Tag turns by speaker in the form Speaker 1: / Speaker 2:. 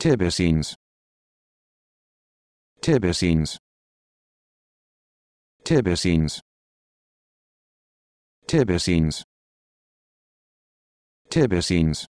Speaker 1: Tibicines. Tibicines. Tibicines. Tibicines. Tibicines.